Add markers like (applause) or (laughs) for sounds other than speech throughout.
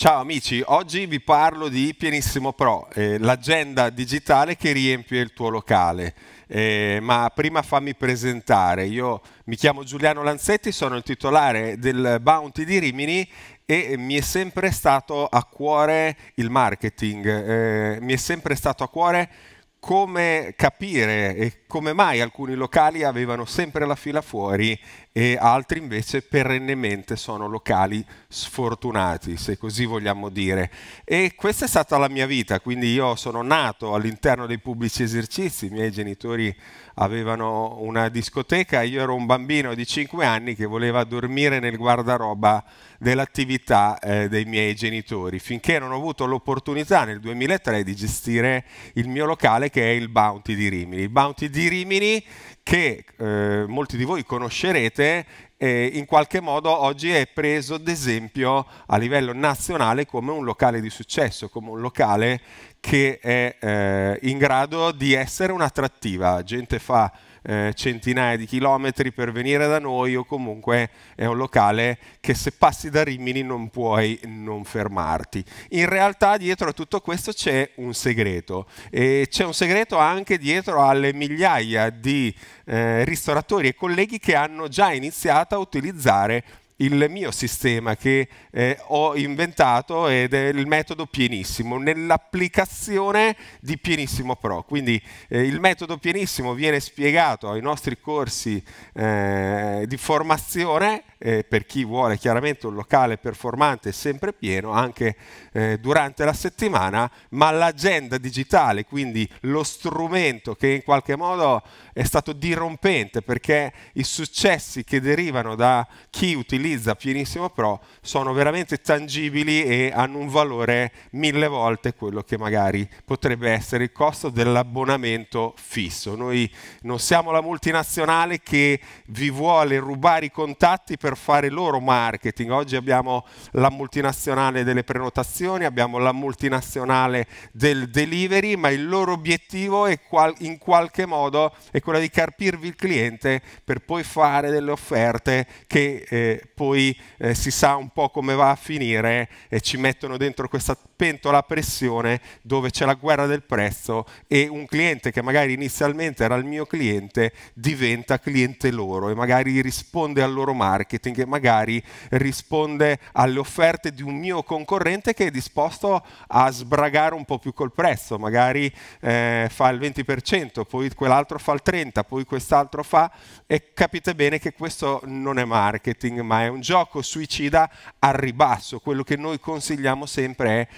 Ciao amici, oggi vi parlo di Pienissimo Pro, eh, l'agenda digitale che riempie il tuo locale. Eh, ma prima fammi presentare, io mi chiamo Giuliano Lanzetti, sono il titolare del Bounty di Rimini e mi è sempre stato a cuore il marketing, eh, mi è sempre stato a cuore come capire e come mai alcuni locali avevano sempre la fila fuori e altri invece perennemente sono locali sfortunati, se così vogliamo dire. E questa è stata la mia vita, quindi io sono nato all'interno dei pubblici esercizi, i miei genitori avevano una discoteca, io ero un bambino di 5 anni che voleva dormire nel guardaroba dell'attività eh, dei miei genitori, finché non ho avuto l'opportunità nel 2003 di gestire il mio locale che è il Bounty di Rimini. Il Bounty di di Rimini che eh, molti di voi conoscerete e eh, in qualche modo oggi è preso d'esempio a livello nazionale come un locale di successo, come un locale che è eh, in grado di essere un'attrattiva. Gente fa eh, centinaia di chilometri per venire da noi o comunque è un locale che se passi da Rimini non puoi non fermarti. In realtà dietro a tutto questo c'è un segreto e c'è un segreto anche dietro alle migliaia di eh, ristoratori e colleghi che hanno già iniziato a utilizzare il mio sistema che eh, ho inventato ed è il metodo pienissimo, nell'applicazione di Pienissimo Pro. Quindi eh, il metodo pienissimo viene spiegato ai nostri corsi eh, di formazione eh, per chi vuole chiaramente un locale performante sempre pieno anche eh, durante la settimana, ma l'agenda digitale, quindi lo strumento che in qualche modo è stato dirompente perché i successi che derivano da chi utilizza utilizza Pienissimo Pro sono veramente tangibili e hanno un valore mille volte quello che magari potrebbe essere il costo dell'abbonamento fisso. Noi non siamo la multinazionale che vi vuole rubare i contatti per fare loro marketing. Oggi abbiamo la multinazionale delle prenotazioni, abbiamo la multinazionale del delivery, ma il loro obiettivo è in qualche modo è quello di carpirvi il cliente per poi fare delle offerte che eh, poi eh, si sa un po' come va a finire e ci mettono dentro questa pentola a pressione dove c'è la guerra del prezzo e un cliente che magari inizialmente era il mio cliente diventa cliente loro e magari risponde al loro marketing e magari risponde alle offerte di un mio concorrente che è disposto a sbragare un po' più col prezzo, magari eh, fa il 20%, poi quell'altro fa il 30%, poi quest'altro fa e capite bene che questo non è marketing ma è è un gioco suicida al ribasso. Quello che noi consigliamo sempre è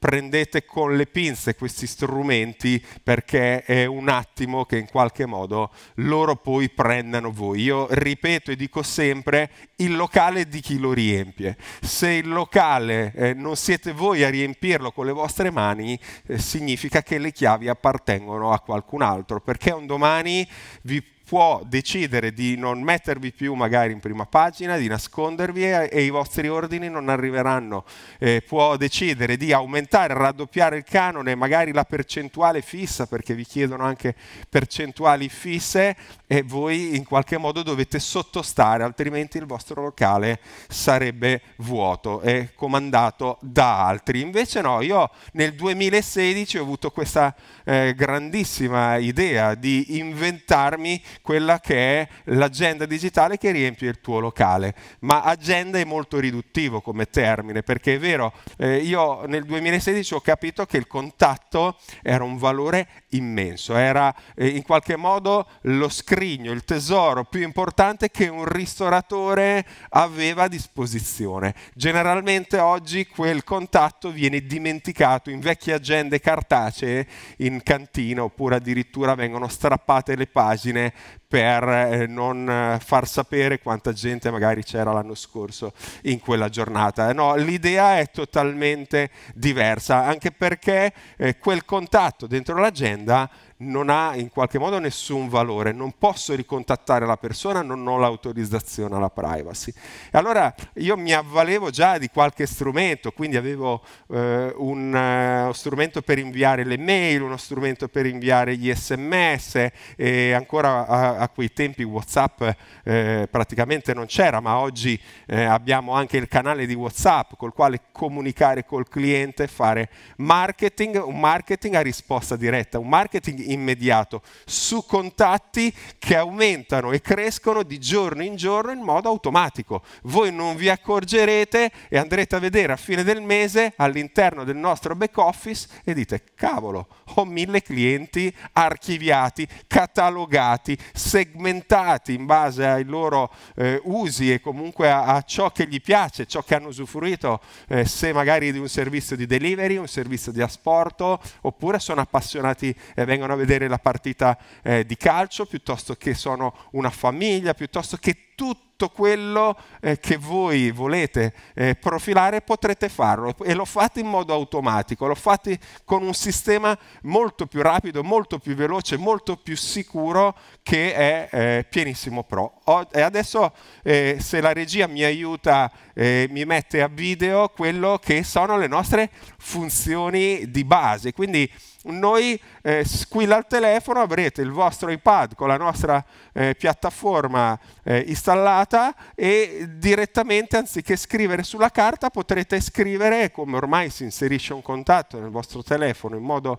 prendete con le pinze questi strumenti perché è un attimo che in qualche modo loro poi prendano voi. Io ripeto e dico sempre il locale di chi lo riempie. Se il locale eh, non siete voi a riempirlo con le vostre mani, eh, significa che le chiavi appartengono a qualcun altro, perché un domani vi può decidere di non mettervi più magari in prima pagina, di nascondervi e, e i vostri ordini non arriveranno, eh, può decidere di aumentare, raddoppiare il canone, magari la percentuale fissa perché vi chiedono anche percentuali fisse e voi in qualche modo dovete sottostare, altrimenti il vostro locale sarebbe vuoto e comandato da altri. Invece no, io nel 2016 ho avuto questa eh, grandissima idea di inventarmi quella che è l'agenda digitale che riempie il tuo locale. Ma agenda è molto riduttivo come termine, perché è vero, eh, io nel 2016 ho capito che il contatto era un valore immenso, era eh, in qualche modo lo scrigno, il tesoro più importante che un ristoratore aveva a disposizione. Generalmente oggi quel contatto viene dimenticato in vecchie agende cartacee in cantina oppure addirittura vengono strappate le pagine per eh, non eh, far sapere quanta gente magari c'era l'anno scorso in quella giornata. No, l'idea è totalmente diversa, anche perché eh, quel contatto dentro l'agenda non ha in qualche modo nessun valore, non posso ricontattare la persona, non ho l'autorizzazione alla privacy. E allora io mi avvalevo già di qualche strumento, quindi avevo eh, un, eh, uno strumento per inviare le mail, uno strumento per inviare gli sms e ancora a, a quei tempi Whatsapp eh, praticamente non c'era, ma oggi eh, abbiamo anche il canale di Whatsapp col quale comunicare col cliente fare marketing, un marketing a risposta diretta, un marketing immediato, su contatti che aumentano e crescono di giorno in giorno in modo automatico. Voi non vi accorgerete e andrete a vedere a fine del mese all'interno del nostro back office e dite cavolo, ho mille clienti archiviati, catalogati, segmentati in base ai loro eh, usi e comunque a, a, ciò che gli piace, ciò che hanno usufruito, eh, se magari di un servizio di delivery, un servizio di asporto, oppure sono appassionati e vengono a vedere la partita eh, di calcio, piuttosto che sono una famiglia, piuttosto che tutto quello eh, che voi volete eh, profilare potrete farlo e lo fate in modo automatico, lo fate con un sistema molto più rapido, molto più veloce, molto più sicuro che è eh, Pienissimo Pro. O, e adesso eh, se la regia mi aiuta eh, mi mette a video quello che sono le nostre funzioni di base, quindi noi eh, squilla il telefono, avrete il vostro iPad con la nostra eh, piattaforma eh, installata installata e direttamente anziché scrivere sulla carta potrete scrivere, come ormai si inserisce un contatto nel vostro telefono in modo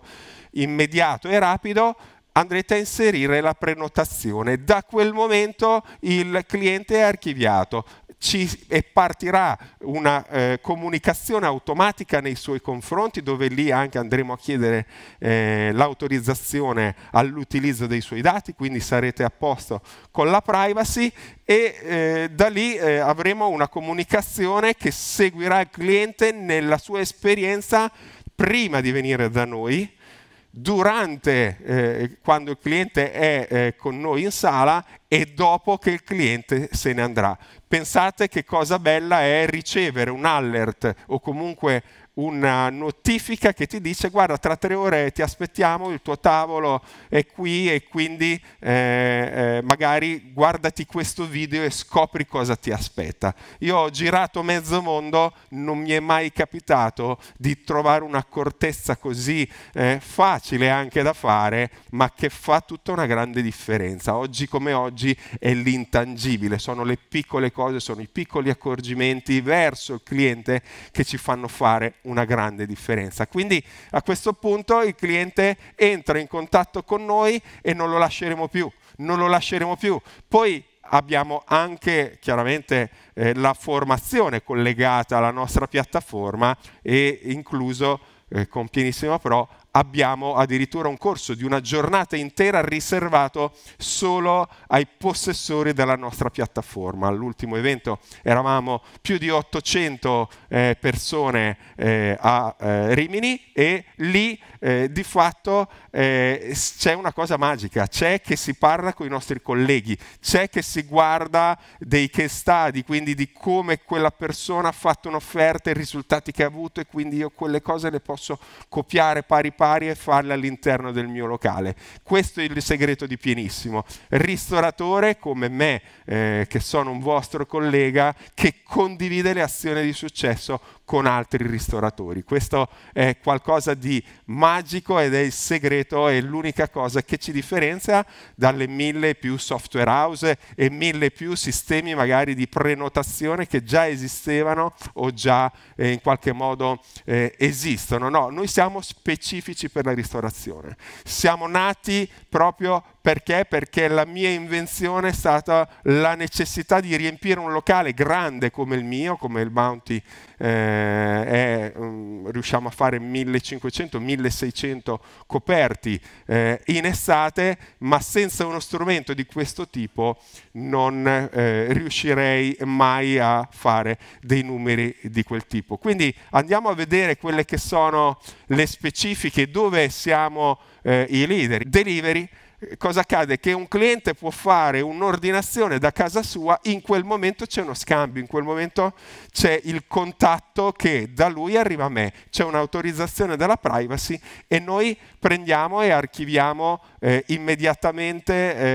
immediato e rapido, andrete a inserire la prenotazione. Da quel momento il cliente è archiviato ci, e partirà una eh, comunicazione automatica nei suoi confronti dove lì anche andremo a chiedere eh, l'autorizzazione all'utilizzo dei suoi dati, quindi sarete a posto con la privacy e eh, da lì eh, avremo una comunicazione che seguirà il cliente nella sua esperienza prima di venire da noi durante eh, quando il cliente è eh, con noi in sala e dopo che il cliente se ne andrà. Pensate che cosa bella è ricevere un alert o comunque una notifica che ti dice guarda tra tre ore ti aspettiamo, il tuo tavolo è qui e quindi eh, eh, magari guardati questo video e scopri cosa ti aspetta. Io ho girato mezzo mondo, non mi è mai capitato di trovare un'accortezza così eh, facile anche da fare, ma che fa tutta una grande differenza. Oggi come oggi è l'intangibile, sono le piccole cose, sono i piccoli accorgimenti verso il cliente che ci fanno fare un una grande differenza. Quindi a questo punto il cliente entra in contatto con noi e non lo lasceremo più, non lo lasceremo più. Poi abbiamo anche chiaramente eh, la formazione collegata alla nostra piattaforma e incluso eh, con Pienissimo Pro abbiamo addirittura un corso di una giornata intera riservato solo ai possessori della nostra piattaforma. All'ultimo evento eravamo più di 800 eh, persone eh, a eh, Rimini e lì eh, di fatto eh, c'è una cosa magica, c'è che si parla con i nostri colleghi, c'è che si guarda dei case study, quindi di come quella persona ha fatto un'offerta, i risultati che ha avuto e quindi io quelle cose le posso copiare pari pari e farle all'interno del mio locale. Questo è il segreto di Pienissimo. Ristoratore come me, eh, che sono un vostro collega, che condivide le azioni di successo con altri ristoratori. Questo è qualcosa di magico ed è il segreto, è l'unica cosa che ci differenzia dalle mille più software house e mille più sistemi magari di prenotazione che già esistevano o già eh, in qualche modo eh, esistono. No, noi siamo specifici per la ristorazione. Siamo nati proprio perché? Perché la mia invenzione è stata la necessità di riempire un locale grande come il mio, come il Bounty, eh, è, um, riusciamo a fare 1500-1600 coperti eh, in estate, ma senza uno strumento di questo tipo non eh, riuscirei mai a fare dei numeri di quel tipo. Quindi andiamo a vedere quelle che sono le specifiche dove siamo eh, i leader. Delivery cosa accade? Che un cliente può fare un'ordinazione da casa sua, in quel momento c'è uno scambio, in quel momento c'è il contatto che da lui arriva a me, c'è un'autorizzazione della privacy e noi prendiamo e archiviamo eh, immediatamente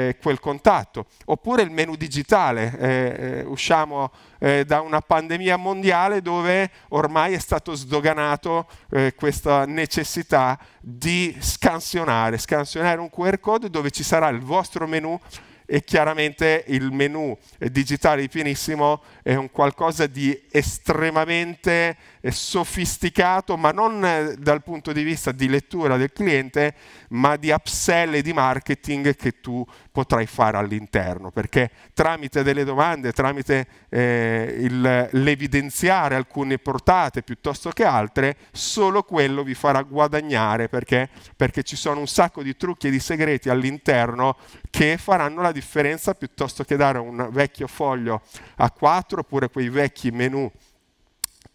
eh, quel contatto. Oppure il menu digitale, eh, eh usciamo eh, da una pandemia mondiale dove ormai è stato sdoganato eh, questa necessità di scansionare, scansionare un QR code dove ci sarà il vostro menu e chiaramente il menu digitale Pienissimo è un qualcosa di estremamente sofisticato, ma non eh, dal punto di vista di lettura del cliente, ma di upsell e di marketing che tu potrai fare all'interno, perché tramite delle domande, tramite eh, il, l'evidenziare alcune portate piuttosto che altre, solo quello vi farà guadagnare, perché, perché ci sono un sacco di trucchi e di segreti all'interno che faranno la differenza piuttosto che dare un vecchio foglio a 4 oppure quei vecchi menu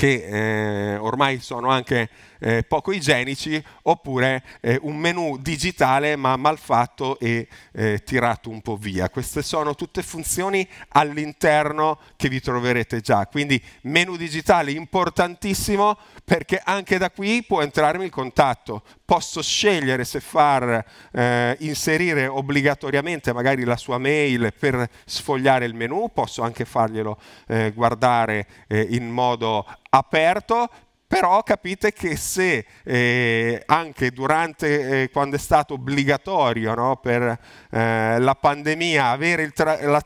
che eh, ormai sono anche eh, poco igienici, oppure eh, un menu digitale ma malfatto e eh, tirato un po' via. Queste sono tutte funzioni all'interno che vi troverete già. Quindi menu digitale importantissimo perché anche da qui può entrarmi il contatto. Posso scegliere se far eh, inserire obbligatoriamente magari la sua mail per sfogliare il menu, posso anche farglielo eh, guardare in modo aperto, però capite che se eh, anche durante eh, quando è stato obbligatorio no, per eh, la pandemia avere tra la,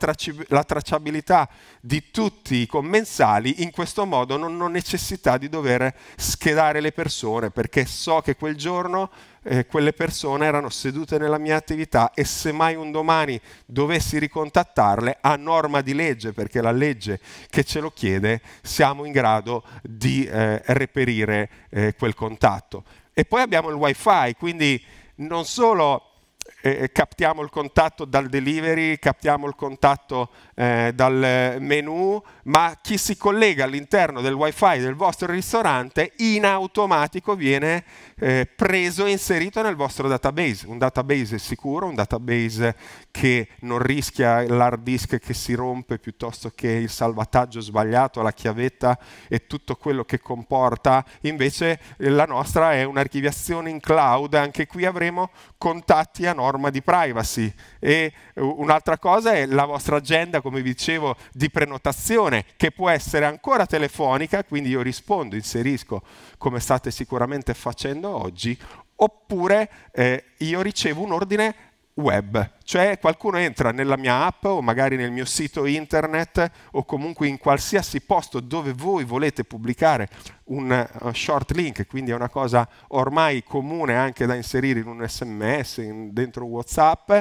la, tracciabilità di tutti i commensali, in questo modo non ho necessità di dover schedare le persone perché so che quel giorno eh, quelle persone erano sedute nella mia attività e se mai un domani dovessi ricontattarle, a norma di legge, perché la legge che ce lo chiede, siamo in grado di eh, reperire eh, quel contatto. E poi abbiamo il wifi, quindi non solo eh, eh, captiamo il contatto dal delivery, captiamo il contatto eh, dal menu, ma chi si collega all'interno del wifi del vostro ristorante in automatico viene eh, preso e inserito nel vostro database, un database sicuro, un database che non rischia l'hard disk che si rompe piuttosto che il salvataggio sbagliato, la chiavetta e tutto quello che comporta, invece eh, la nostra è un'archiviazione in cloud, anche qui avremo contatti a norma norma di privacy e un'altra cosa è la vostra agenda, come vi dicevo, di prenotazione che può essere ancora telefonica, quindi io rispondo, inserisco come state sicuramente facendo oggi, oppure eh, io ricevo un ordine web, cioè qualcuno entra nella mia app o magari nel mio sito internet o comunque in qualsiasi posto dove voi volete pubblicare un eh, short link, quindi è una cosa ormai comune anche da inserire in un sms, in, dentro Whatsapp,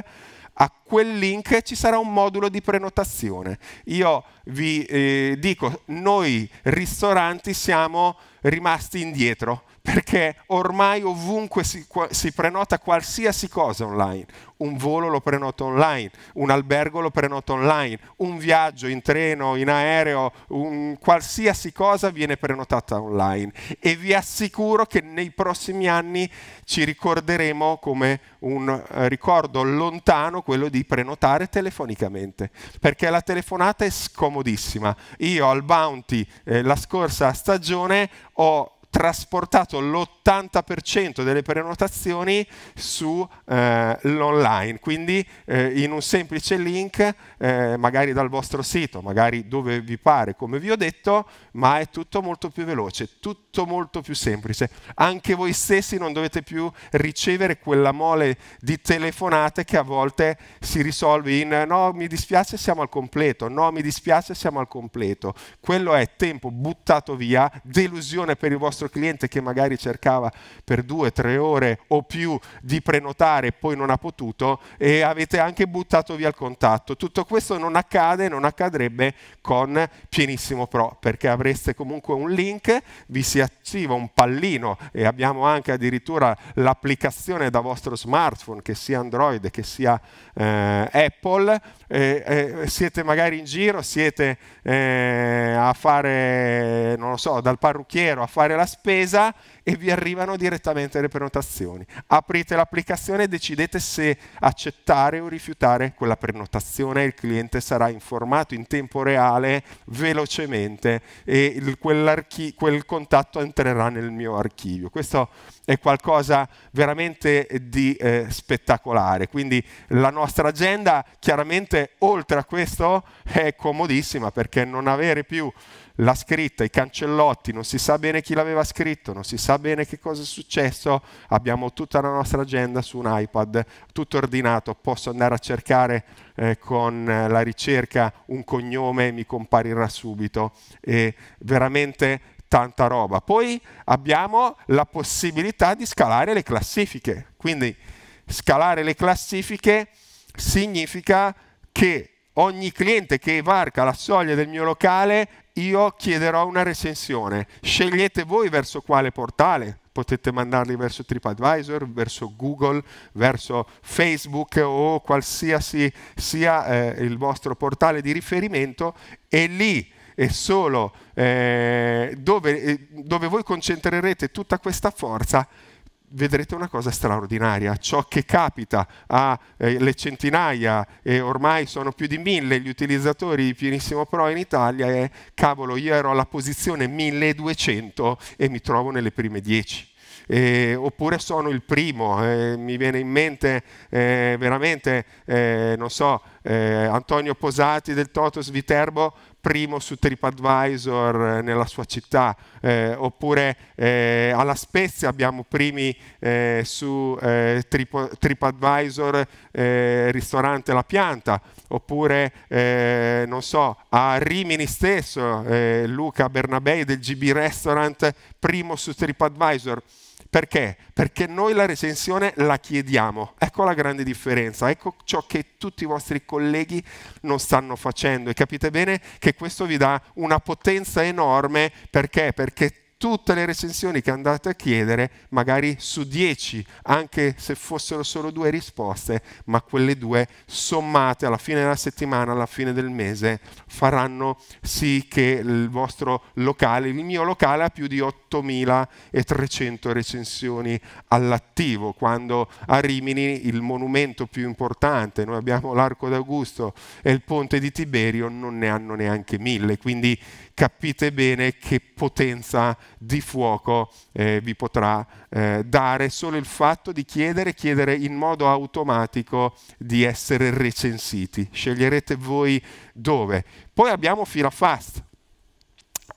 a quel link ci sarà un modulo di prenotazione. Io vi eh, dico, noi ristoranti siamo rimasti indietro perché ormai ovunque si, si, prenota qualsiasi cosa online. Un volo lo prenoto online, un albergo lo prenoto online, un viaggio in treno, in aereo, un, qualsiasi cosa viene prenotata online. E vi assicuro che nei prossimi anni ci ricorderemo come un eh, ricordo lontano quello di prenotare telefonicamente, perché la telefonata è scomodissima. Io al Bounty eh, la scorsa stagione ho trasportato l'80% delle prenotazioni sull'online, eh, quindi eh, in un semplice link, eh, magari dal vostro sito, magari dove vi pare, come vi ho detto, ma è tutto molto più veloce, tutto molto più semplice. Anche voi stessi non dovete più ricevere quella mole di telefonate che a volte si risolve in no, mi dispiace, siamo al completo, no, mi dispiace, siamo al completo. Quello è tempo buttato via, delusione per il vostro nostro cliente che magari cercava per due, tre ore o più di prenotare e poi non ha potuto e avete anche buttato via il contatto. Tutto questo non accade, non accadrebbe con Pienissimo Pro perché avreste comunque un link, vi si attiva un pallino e abbiamo anche addirittura l'applicazione da vostro smartphone che sia Android che sia eh, Apple, eh, eh, siete magari in giro, siete eh, a fare, non lo so, dal parrucchiero a fare la spesa e vi arrivano direttamente le prenotazioni. Aprite l'applicazione e decidete se accettare o rifiutare quella prenotazione, il cliente sarà informato in tempo reale, velocemente e quel contatto entrerà nel mio archivio. Questo è qualcosa veramente di eh, spettacolare, quindi la nostra agenda chiaramente oltre a questo è comodissima perché non avere più la scritta, i cancellotti, non si sa bene chi l'aveva scritto, non si sa sa bene che cosa è successo, abbiamo tutta la nostra agenda su un iPad, tutto ordinato, posso andare a cercare eh, con eh, la ricerca un cognome, mi comparirà subito è veramente tanta roba. Poi abbiamo la possibilità di scalare le classifiche, quindi scalare le classifiche significa che ogni cliente che varca la soglia del mio locale io chiederò una recensione. Scegliete voi verso quale portale. Potete mandarli verso TripAdvisor, verso Google, verso Facebook o qualsiasi sia eh, il vostro portale di riferimento e lì è solo eh, dove, eh, dove voi concentrerete tutta questa forza vedrete una cosa straordinaria. Ciò che capita alle eh, centinaia, e ormai sono più di mille gli utilizzatori di Pienissimo Pro in Italia, è cavolo, io ero alla posizione 1200 e mi trovo nelle prime 10. Eh, oppure sono il primo, eh, mi viene in mente eh, veramente, eh, non so, eh, Antonio Posati del Totos Viterbo primo su TripAdvisor eh, nella sua città, eh, oppure eh, alla Spezia abbiamo primi eh, su eh, Trip, TripAdvisor eh, ristorante La Pianta, oppure non so, a Rimini stesso Luca Bernabei del GB Restaurant primo su TripAdvisor. Perché? Perché noi la recensione la chiediamo. Ecco la grande differenza, ecco ciò che tutti i vostri colleghi non stanno facendo e capite bene che questo vi dà una potenza enorme perché? Perché tutte le recensioni che andate a chiedere, magari su 10, anche se fossero solo due risposte, ma quelle due sommate alla fine della settimana, alla fine del mese, faranno sì che il vostro locale, il mio locale ha più di 8.300 recensioni all'attivo, quando a Rimini il monumento più importante, noi abbiamo l'Arco d'Augusto e il Ponte di Tiberio, non ne hanno neanche mille. quindi capite bene che potenza di fuoco eh, vi potrà eh, dare solo il fatto di chiedere, chiedere in modo automatico di essere recensiti. Sceglierete voi dove. Poi abbiamo FilaFast,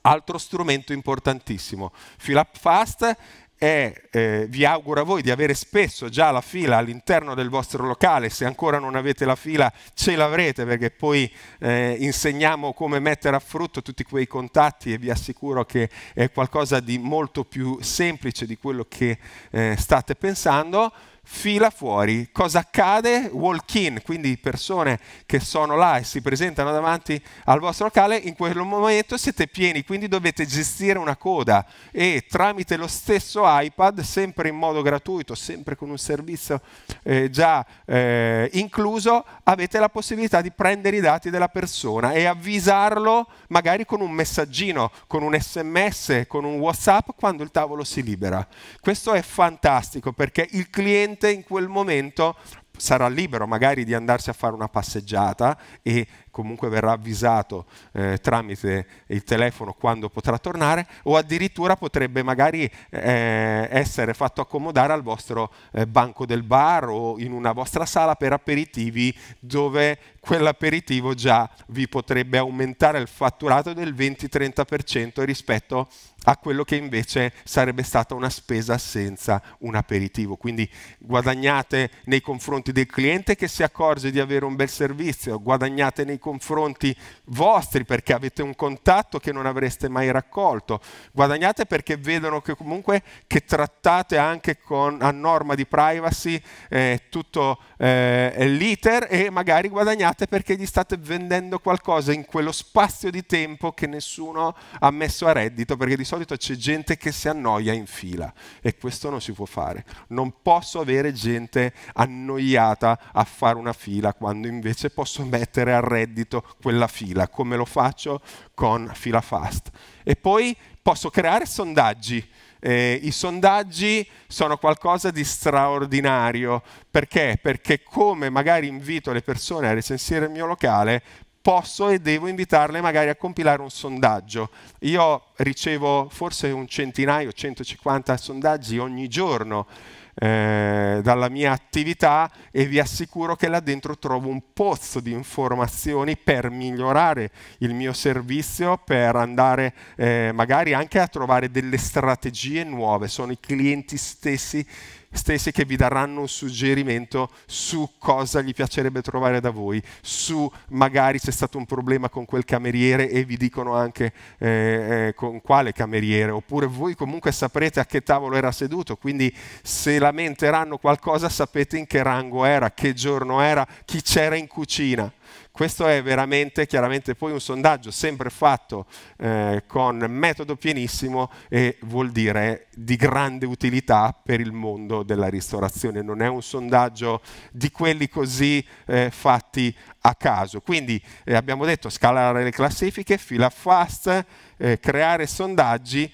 altro strumento importantissimo. FilaFast e eh, vi auguro a voi di avere spesso già la fila all'interno del vostro locale, se ancora non avete la fila ce l'avrete perché poi eh, insegniamo come mettere a frutto tutti quei contatti e vi assicuro che è qualcosa di molto più semplice di quello che eh, state pensando fila fuori. Cosa accade? Walk-in, quindi persone che sono là e si presentano davanti al vostro locale, in quel momento siete pieni, quindi dovete gestire una coda e tramite lo stesso iPad, sempre in modo gratuito, sempre con un servizio eh, già eh, incluso, avete la possibilità di prendere i dati della persona e avvisarlo magari con un messaggino, con un sms, con un WhatsApp quando il tavolo si libera. Questo è fantastico perché il cliente in quel momento sarà libero magari di andarsi a fare una passeggiata e comunque verrà avvisato eh, tramite il telefono quando potrà tornare o addirittura potrebbe magari eh, essere fatto accomodare al vostro eh, banco del bar o in una vostra sala per aperitivi dove quell'aperitivo già vi potrebbe aumentare il fatturato del 20-30% rispetto a quello che invece sarebbe stata una spesa senza un aperitivo. Quindi guadagnate nei confronti confronti del cliente che si accorge di avere un bel servizio, guadagnate nei confronti vostri perché avete un contatto che non avreste mai raccolto, guadagnate perché vedono che comunque che trattate anche con, a norma di privacy eh, tutto eh, l'iter e magari guadagnate perché gli state vendendo qualcosa in quello spazio di tempo che nessuno ha messo a reddito perché di solito c'è gente che si annoia in fila e questo non si può fare. Non posso avere gente annoiata invogliata a fare una fila quando invece posso mettere a reddito quella fila, come lo faccio con FilaFast. E poi posso creare sondaggi. Eh, I sondaggi sono qualcosa di straordinario, perché? Perché come magari invito le persone a recensire il mio locale, posso e devo invitarle magari a compilare un sondaggio. Io ricevo forse un centinaio, 150 sondaggi ogni giorno eh, dalla mia attività e vi assicuro che là dentro trovo un pozzo di informazioni per migliorare il mio servizio, per andare eh, magari anche a trovare delle strategie nuove. Sono i clienti stessi stessi che vi daranno un suggerimento su cosa gli piacerebbe trovare da voi, su magari c'è stato un problema con quel cameriere e vi dicono anche eh, eh, con quale cameriere, oppure voi comunque saprete a che tavolo era seduto, quindi se lamenteranno qualcosa sapete in che rango era, che giorno era, chi c'era in cucina. Questo è veramente chiaramente poi un sondaggio sempre fatto eh, con metodo pienissimo e vuol dire di grande utilità per il mondo della ristorazione, non è un sondaggio di quelli così eh, fatti a caso. Quindi eh, abbiamo detto scalare le classifiche, fila fast, eh, creare sondaggi,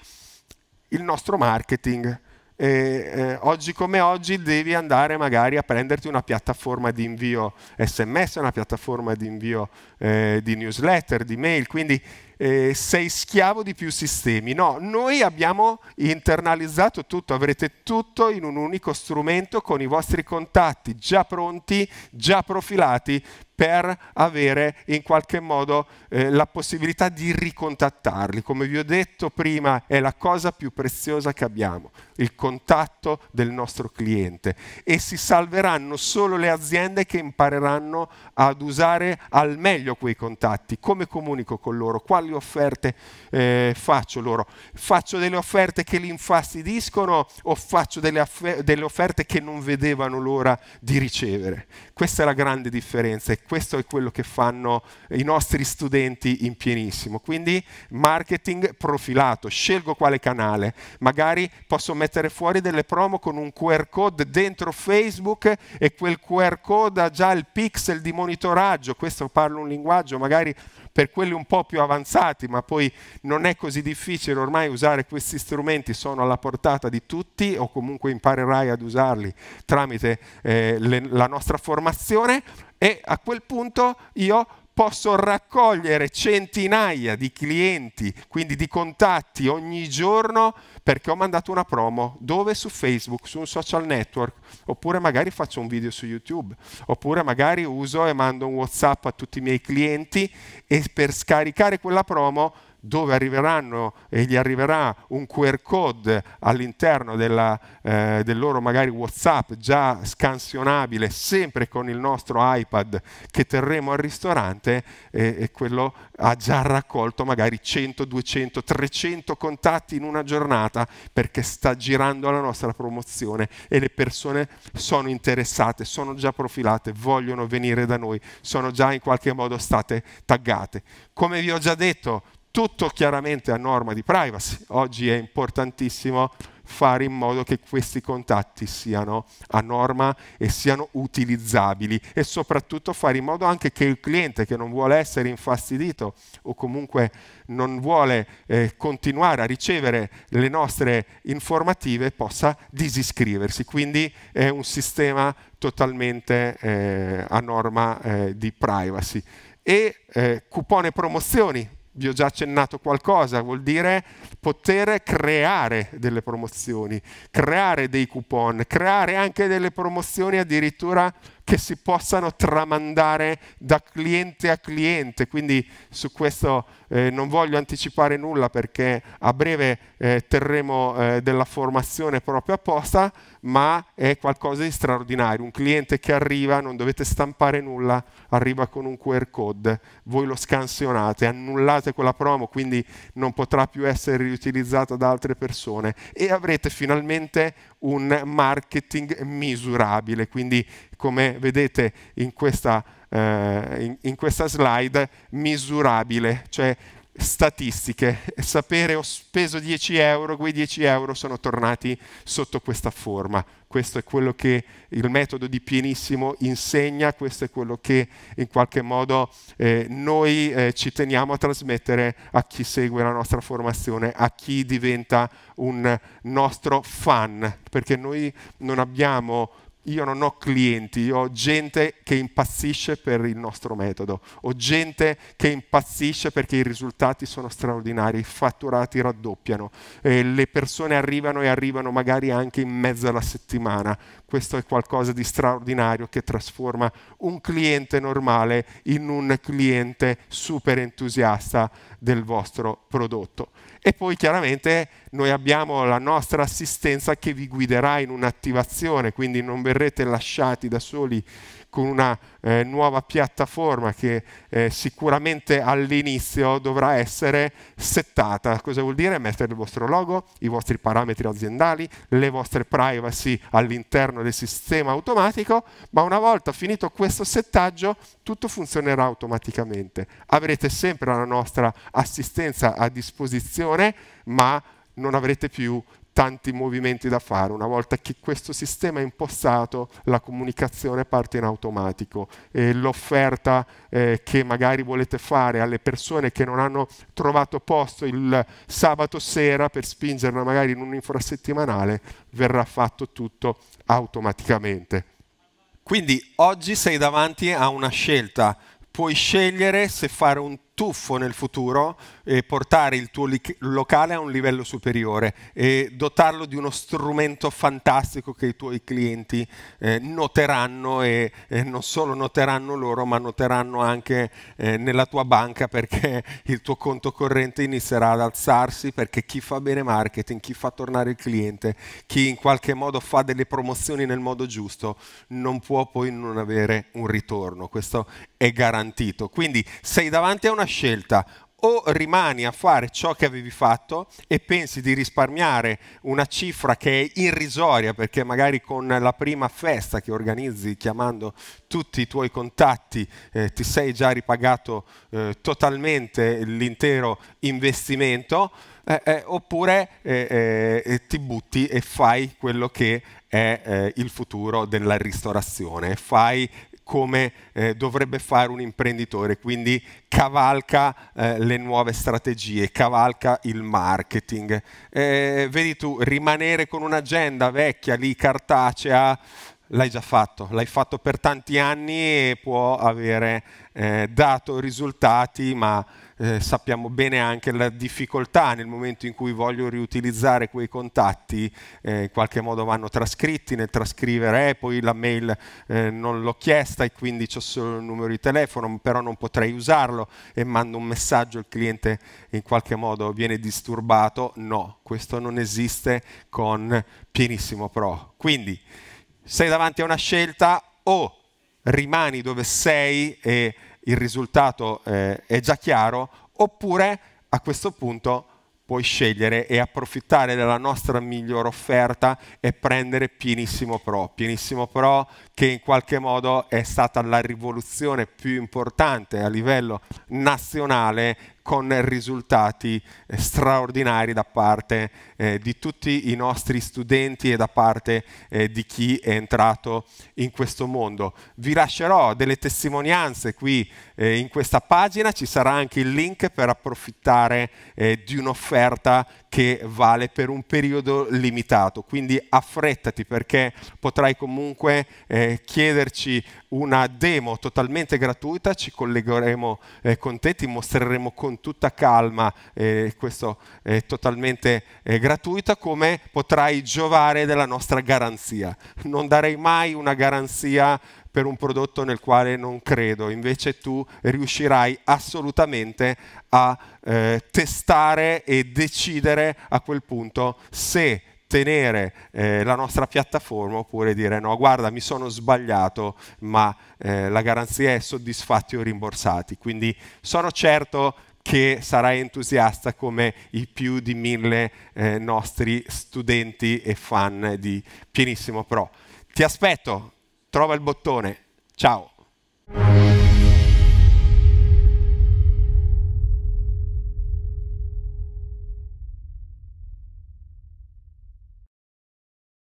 il nostro marketing eh, eh, oggi come oggi devi andare magari a prenderti una piattaforma di invio sms, una piattaforma di invio eh, di newsletter, di mail, quindi eh, sei schiavo di più sistemi. No, noi abbiamo internalizzato tutto, avrete tutto in un unico strumento con i vostri contatti già pronti, già profilati per avere in qualche modo eh, la possibilità di ricontattarli. Come vi ho detto prima, è la cosa più preziosa che abbiamo, il contatto del nostro cliente e si salveranno solo le aziende che impareranno ad usare al meglio quei contatti, come comunico con loro, qual quali offerte eh, faccio loro? Faccio delle offerte che li infastidiscono o faccio delle, delle offerte che non vedevano l'ora di ricevere? Questa è la grande differenza e questo è quello che fanno i nostri studenti in pienissimo. Quindi marketing profilato, scelgo quale canale, magari posso mettere fuori delle promo con un QR code dentro Facebook e quel QR code ha già il pixel di monitoraggio, questo parlo un linguaggio magari per quelli un po' più avanzati, ma poi non è così difficile ormai usare questi strumenti, sono alla portata di tutti o comunque imparerai ad usarli tramite eh, le, la nostra formazione e a quel punto io posso raccogliere centinaia di clienti, quindi di contatti ogni giorno perché ho mandato una promo dove su Facebook, su un social network, oppure magari faccio un video su YouTube, oppure magari uso e mando un WhatsApp a tutti i miei clienti e per scaricare quella promo dove arriveranno e gli arriverà un QR code all'interno della, eh, del loro magari WhatsApp già scansionabile, sempre con il nostro iPad che terremo al ristorante eh, e quello ha già raccolto magari 100, 200, 300 contatti in una giornata perché sta girando la nostra promozione e le persone sono interessate, sono già profilate, vogliono venire da noi, sono già in qualche modo state taggate. Come vi ho già detto, tutto chiaramente a norma di privacy. Oggi è importantissimo fare in modo che questi contatti siano a norma e siano utilizzabili e soprattutto fare in modo anche che il cliente che non vuole essere infastidito o comunque non vuole eh, continuare a ricevere le nostre informative possa disiscriversi. Quindi è un sistema totalmente eh, a norma eh, di privacy. E eh, coupon e promozioni, vi ho già accennato qualcosa, vuol dire poter creare delle promozioni, creare dei coupon, creare anche delle promozioni addirittura che si possano tramandare da cliente a cliente. Quindi su questo eh, non voglio anticipare nulla perché a breve eh, terremo eh, della formazione proprio apposta, ma è qualcosa di straordinario. Un cliente che arriva, non dovete stampare nulla, arriva con un QR code, voi lo scansionate, annullate quella promo, quindi non potrà più essere riutilizzata da altre persone e avrete finalmente un marketing misurabile. Quindi come vedete in questa, eh, in, in questa slide, misurabile, cioè statistiche, sapere ho speso 10 euro, quei 10 euro sono tornati sotto questa forma, questo è quello che il metodo di Pienissimo insegna, questo è quello che in qualche modo eh, noi eh, ci teniamo a trasmettere a chi segue la nostra formazione, a chi diventa un nostro fan, perché noi non abbiamo io non ho clienti, ho gente che impazzisce per il nostro metodo, ho gente che impazzisce perché i risultati sono straordinari, i fatturati raddoppiano, eh, le persone arrivano e arrivano magari anche in mezzo alla settimana. Questo è qualcosa di straordinario che trasforma un cliente normale in un cliente super entusiasta del vostro prodotto. E poi chiaramente noi abbiamo la nostra assistenza che vi guiderà in un'attivazione, quindi non verrete lasciati da soli con una eh, nuova piattaforma che eh, sicuramente all'inizio dovrà essere settata. Cosa vuol dire? Mettere il vostro logo, i vostri parametri aziendali, le vostre privacy all'interno del sistema automatico, ma una volta finito questo settaggio tutto funzionerà automaticamente. Avrete sempre la nostra assistenza a disposizione, ma non avrete più tanti movimenti da fare. Una volta che questo sistema è impostato, la comunicazione parte in automatico e l'offerta eh, che magari volete fare alle persone che non hanno trovato posto il sabato sera per spingerla magari in un infrasettimanale verrà fatto tutto automaticamente. Quindi oggi sei davanti a una scelta, puoi scegliere se fare un tuffo nel futuro e portare il tuo locale a un livello superiore e dotarlo di uno strumento fantastico che i tuoi clienti eh, noteranno e, e, non solo noteranno loro ma noteranno anche eh, nella tua banca perché (laughs) il tuo conto corrente inizierà ad alzarsi perché chi fa bene marketing, chi fa tornare il cliente, chi in qualche modo fa delle promozioni nel modo giusto non può poi non avere un ritorno, questo è garantito. Quindi sei davanti a una una scelta, o rimani a fare ciò che avevi fatto e pensi di risparmiare una cifra che è irrisoria perché magari con la prima festa che organizzi chiamando tutti i tuoi contatti eh, ti sei già ripagato eh, totalmente l'intero investimento eh, eh oppure eh, eh, ti butti e fai quello che è il futuro della ristorazione, fai come eh, dovrebbe fare un imprenditore, quindi cavalca eh, le nuove strategie, cavalca il marketing. Eh, vedi tu, rimanere con un'agenda vecchia lì cartacea, l'hai già fatto, l'hai fatto per tanti anni e può avere eh, dato risultati, ma eh, sappiamo bene anche la difficoltà nel momento in cui voglio riutilizzare quei contatti, eh, in qualche modo vanno trascritti nel trascrivere, eh, poi la mail eh, non l'ho chiesta e quindi ho solo il numero di telefono, però non potrei usarlo e mando un messaggio, il cliente in qualche modo viene disturbato. No, questo non esiste con Pienissimo Pro. Quindi sei davanti a una scelta o rimani dove sei e il risultato eh, è già chiaro, oppure a questo punto puoi scegliere e approfittare della nostra migliore offerta e prendere Pienissimo Pro. Pienissimo Pro che in qualche modo è stata la rivoluzione più importante a livello nazionale con risultati eh, straordinari da parte eh, di tutti i nostri studenti e da parte eh, di chi è entrato in questo mondo. Vi lascerò delle testimonianze qui eh, in questa pagina, ci sarà anche il link per approfittare eh, di un'offerta che vale per un periodo limitato, quindi affrettati perché potrai comunque eh, chiederci una demo totalmente gratuita, ci collegheremo eh, con te, ti mostreremo con tutta calma, eh, questo è eh, totalmente eh, gratuito, come potrai giovare della nostra garanzia. Non darei mai una garanzia per un prodotto nel quale non credo, invece tu riuscirai assolutamente a eh, testare e decidere a quel punto se tenere eh, la nostra piattaforma oppure dire no, guarda, mi sono sbagliato, ma eh, la garanzia è soddisfatti o rimborsati. Quindi sono certo che sarai entusiasta come i più di mille eh, nostri studenti e fan di Pienissimo Pro. Ti aspetto trova il bottone. Ciao.